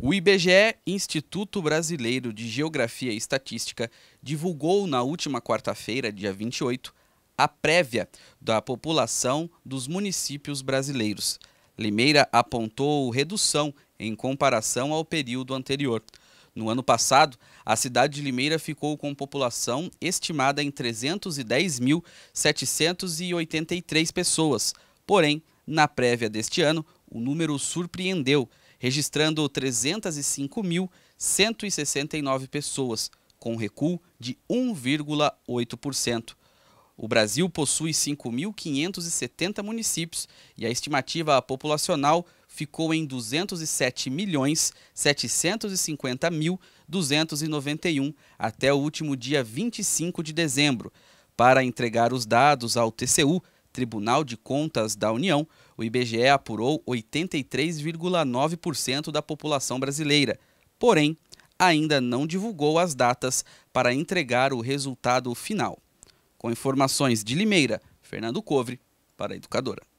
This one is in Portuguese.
O IBGE, Instituto Brasileiro de Geografia e Estatística, divulgou na última quarta-feira, dia 28, a prévia da população dos municípios brasileiros. Limeira apontou redução em comparação ao período anterior. No ano passado, a cidade de Limeira ficou com população estimada em 310.783 pessoas. Porém, na prévia deste ano, o número surpreendeu, registrando 305.169 pessoas, com recuo de 1,8%. O Brasil possui 5.570 municípios e a estimativa populacional ficou em 207.750.291 até o último dia 25 de dezembro. Para entregar os dados ao TCU, Tribunal de Contas da União, o IBGE apurou 83,9% da população brasileira. Porém, ainda não divulgou as datas para entregar o resultado final. Com informações de Limeira, Fernando Covre, para a Educadora.